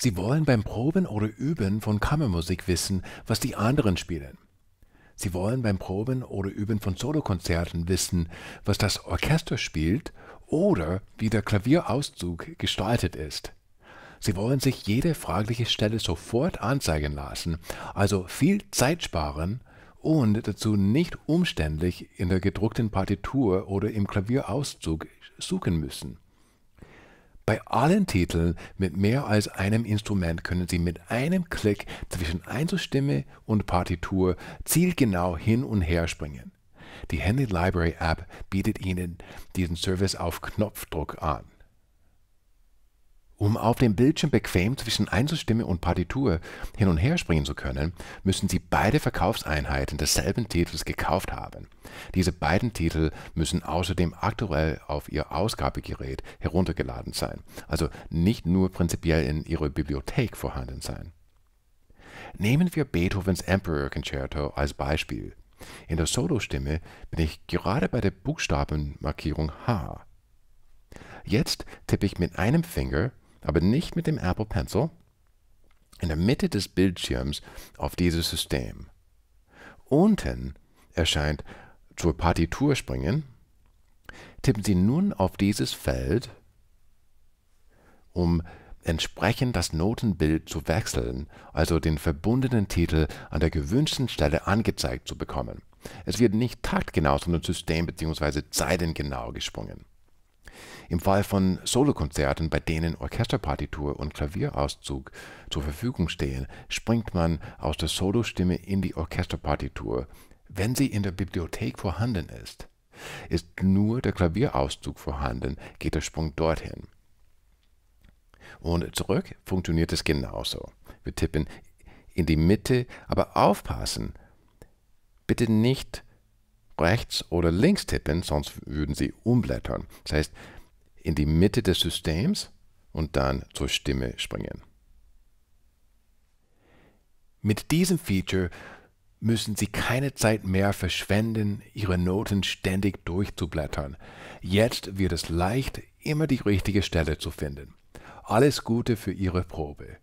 Sie wollen beim Proben oder Üben von Kammermusik wissen, was die anderen spielen. Sie wollen beim Proben oder Üben von Solokonzerten wissen, was das Orchester spielt oder wie der Klavierauszug gestaltet ist. Sie wollen sich jede fragliche Stelle sofort anzeigen lassen, also viel Zeit sparen und dazu nicht umständlich in der gedruckten Partitur oder im Klavierauszug suchen müssen. Bei allen Titeln mit mehr als einem Instrument können Sie mit einem Klick zwischen Einzelstimme und Partitur zielgenau hin und her springen. Die Handy Library App bietet Ihnen diesen Service auf Knopfdruck an. Um auf dem Bildschirm bequem zwischen Einzelstimme und Partitur hin und her springen zu können, müssen Sie beide Verkaufseinheiten desselben Titels gekauft haben. Diese beiden Titel müssen außerdem aktuell auf Ihr Ausgabegerät heruntergeladen sein, also nicht nur prinzipiell in Ihrer Bibliothek vorhanden sein. Nehmen wir Beethovens Emperor Concerto als Beispiel. In der Solostimme bin ich gerade bei der Buchstabenmarkierung H. Jetzt tippe ich mit einem Finger aber nicht mit dem Apple Pencil, in der Mitte des Bildschirms auf dieses System. Unten erscheint zur Partitur springen. Tippen Sie nun auf dieses Feld, um entsprechend das Notenbild zu wechseln, also den verbundenen Titel an der gewünschten Stelle angezeigt zu bekommen. Es wird nicht taktgenau, sondern system- bzw. zeitengenau gesprungen. Im Fall von Solokonzerten, bei denen Orchesterpartitur und Klavierauszug zur Verfügung stehen, springt man aus der Solostimme in die Orchesterpartitur, wenn sie in der Bibliothek vorhanden ist. Ist nur der Klavierauszug vorhanden, geht der Sprung dorthin. Und zurück funktioniert es genauso. Wir tippen in die Mitte, aber aufpassen, bitte nicht rechts oder links tippen, sonst würden sie umblättern. Das heißt, in die Mitte des Systems und dann zur Stimme springen. Mit diesem Feature müssen Sie keine Zeit mehr verschwenden, Ihre Noten ständig durchzublättern. Jetzt wird es leicht, immer die richtige Stelle zu finden. Alles Gute für Ihre Probe.